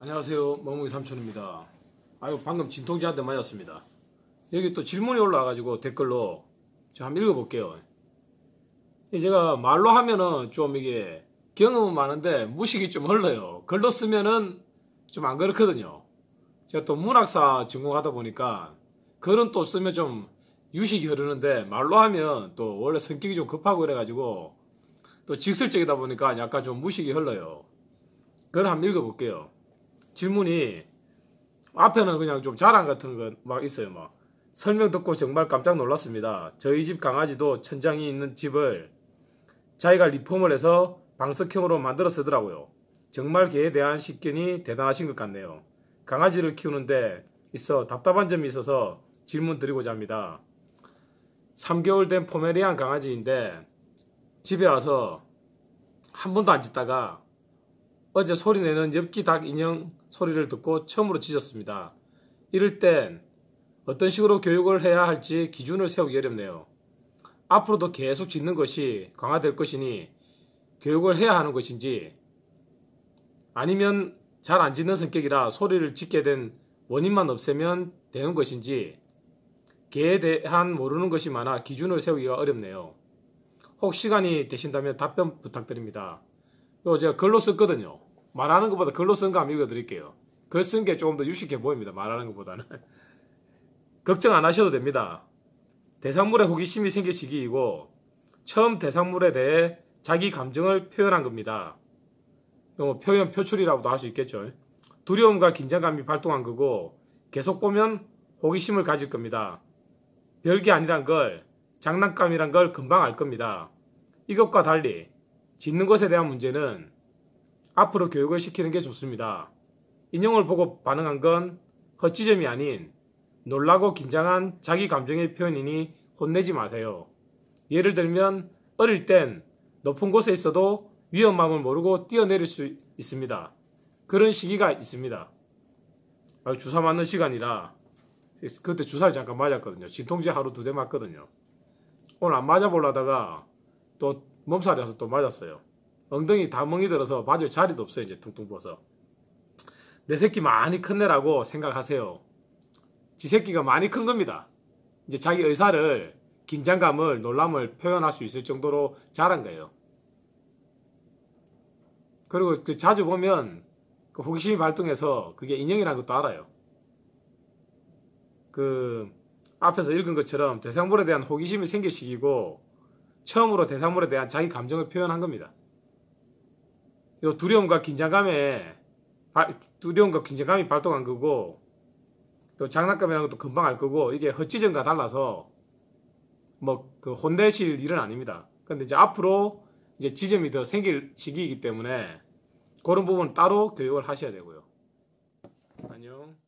안녕하세요. 머무이 삼촌입니다. 아유, 방금 진통제한테 맞았습니다. 여기 또 질문이 올라와가지고 댓글로 저 한번 읽어볼게요. 예, 제가 말로 하면은 좀 이게 경험은 많은데 무식이 좀 흘러요. 글로 쓰면은 좀 안 그렇거든요. 제가 또 문학사 전공하다 보니까 글은 또 쓰면 좀 유식이 흐르는데 말로 하면 또 원래 성격이 좀 급하고 그래가지고 또 직설적이다 보니까 약간 좀 무식이 흘러요. 글 한번 읽어볼게요. 질문이 앞에는 그냥 좀 자랑 같은 거막 있어요. 막 설명 듣고 정말 깜짝 놀랐습니다. 저희 집 강아지도 천장이 있는 집을 자기가 리폼을 해서 방석형으로 만들어 쓰더라고요. 정말 개에 대한 식견이 대단하신 것 같네요. 강아지를 키우는데 있어 답답한 점이 있어서 질문 드리고자 합니다. 3개월 된 포메리안 강아지인데 집에 와서 한 번도 안 짖다가 어제 소리내는 엽기 닭 인형 소리를 듣고 처음으로 짖었습니다. 이럴 땐 어떤 식으로 교육을 해야 할지 기준을 세우기 어렵네요. 앞으로도 계속 짓는 것이 강화될 것이니 교육을 해야 하는 것인지 아니면 잘 안 짓는 성격이라 소리를 짓게 된 원인만 없애면 되는 것인지 개에 대한 모르는 것이 많아 기준을 세우기가 어렵네요. 혹 시간이 되신다면 답변 부탁드립니다. 요 제가 글로 썼거든요. 말하는 것보다 글로 쓴거 한번 읽어드릴게요. 글 쓴 게 조금 더 유식해 보입니다. 말하는 것보다는. 걱정 안 하셔도 됩니다. 대상물에 호기심이 생길 시기이고 처음 대상물에 대해 자기 감정을 표현한 겁니다. 뭐 표현 표출이라고도 할 수 있겠죠. 두려움과 긴장감이 발동한 거고 계속 보면 호기심을 가질 겁니다. 별게 아니란 걸 장난감이란 걸 금방 알 겁니다. 이것과 달리 짓는 것에 대한 문제는 앞으로 교육을 시키는 게 좋습니다. 인형을 보고 반응한 건 거치점이 아닌 놀라고 긴장한 자기 감정의 표현이니 혼내지 마세요. 예를 들면 어릴 땐 높은 곳에 있어도 위험함을 모르고 뛰어내릴 수 있습니다. 그런 시기가 있습니다. 아, 주사 맞는 시간이라 그때 주사를 잠깐 맞았거든요. 진통제 하루 두 대 맞거든요. 오늘 안 맞아보려다가 또 몸살이 와서 또 맞았어요. 엉덩이 다 멍이 들어서 맞을 자리도 없어요. 이제 퉁퉁 부어서. 내 새끼 많이 큰네라고 생각하세요. 지 새끼가 많이 큰 겁니다. 이제 자기 의사를 긴장감을 놀람을 표현할 수 있을 정도로 잘한 거예요. 그리고 그 자주 보면 그 호기심이 발동해서 그게 인형이라는 것도 알아요. 그 앞에서 읽은 것처럼 대상물에 대한 호기심이 생길 시기고 처음으로 대상물에 대한 자기 감정을 표현한 겁니다. 이 두려움과 긴장감에 두려움과 긴장감이 발동한 거고 또 장난감이라는 것도 금방 알 거고 이게 헛지전과 달라서 뭐 그 혼내실 일은 아닙니다. 근데 이제 앞으로 이제 지점이 더 생길 시기이기 때문에 그런 부분 따로 교육을 하셔야 되고요. 안녕.